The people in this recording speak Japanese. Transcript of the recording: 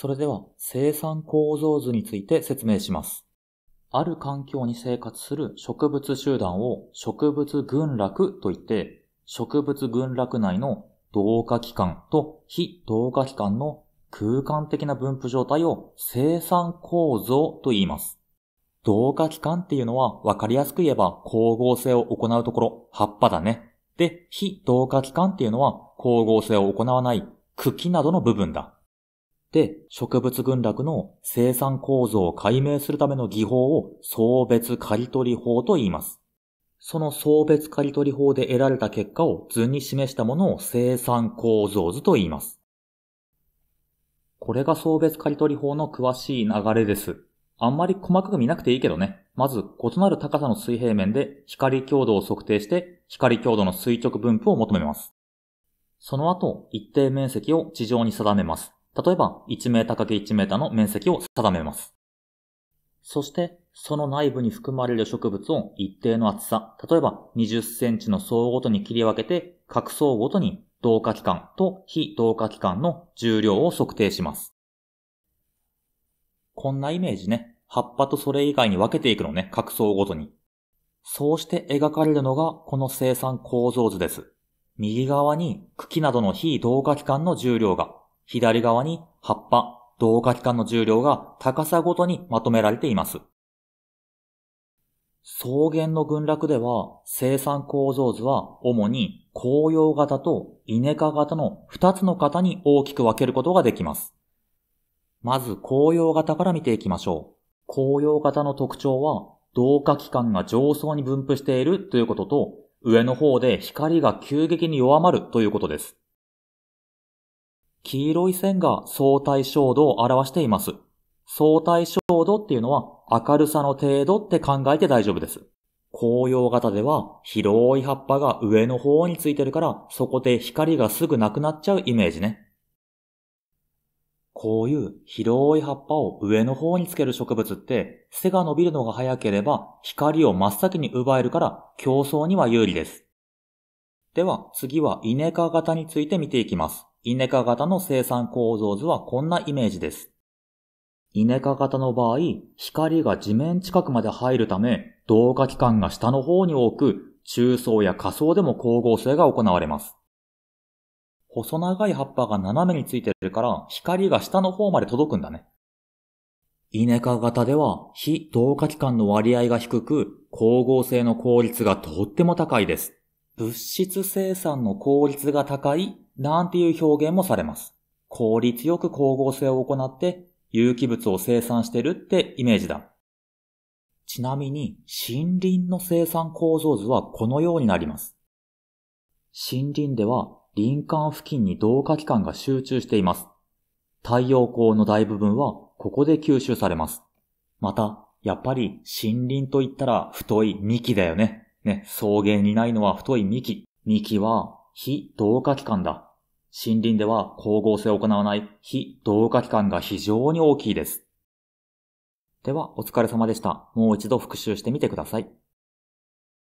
それでは生産構造図について説明します。ある環境に生活する植物集団を植物群落といって、植物群落内の同化期間と非同化期間の空間的な分布状態を生産構造と言います。同化期間っていうのは分かりやすく言えば光合成を行うところ、葉っぱだね。で、非同化期間っていうのは光合成を行わない茎などの部分だ。で、植物群落の生産構造を解明するための技法を層別刈取法と言います。その層別刈取法で得られた結果を図に示したものを生産構造図と言います。これが層別刈取法の詳しい流れです。あんまり細かく見なくていいけどね。まず、異なる高さの水平面で光強度を測定して、光強度の垂直分布を求めます。その後、一定面積を地上に定めます。例えば、1メーター ×1 メーターの面積を定めます。そして、その内部に含まれる植物を一定の厚さ、例えば20センチの層ごとに切り分けて、各層ごとに同化期間と非同化期間の重量を測定します。こんなイメージね。葉っぱとそれ以外に分けていくのね、各層ごとに。そうして描かれるのがこの生産構造図です。右側に茎などの非同化期間の重量が、左側に葉っぱ、同化器官の重量が高さごとにまとめられています。草原の群落では生産構造図は主に紅葉型と稲科型の2つの型に大きく分けることができます。まず紅葉型から見ていきましょう。紅葉型の特徴は同化器官が上層に分布しているということと上の方で光が急激に弱まるということです。黄色い線が相対照度を表しています。相対照度っていうのは明るさの程度って考えて大丈夫です。紅葉型では広い葉っぱが上の方についてるからそこで光がすぐなくなっちゃうイメージね。こういう広い葉っぱを上の方につける植物って背が伸びるのが早ければ光を真っ先に奪えるから競争には有利です。では次はイネ科型について見ていきます。イネ科型の生産構造図はこんなイメージです。イネ科型の場合、光が地面近くまで入るため、同化器官が下の方に多く、中層や下層でも光合成が行われます。細長い葉っぱが斜めについてるから、光が下の方まで届くんだね。イネ科型では、非同化器官の割合が低く、光合成の効率がとっても高いです。物質生産の効率が高いなんていう表現もされます。効率よく光合成を行って有機物を生産してるってイメージだ。ちなみに森林の生産構造図はこのようになります。森林では林間付近に同化器官が集中しています。太陽光の大部分はここで吸収されます。また、やっぱり森林といったら太い幹だよね。ね、草原にないのは太い幹。幹は非同化器官だ。森林では光合成を行わない非同化器官が非常に大きいです。では、お疲れ様でした。もう一度復習してみてください。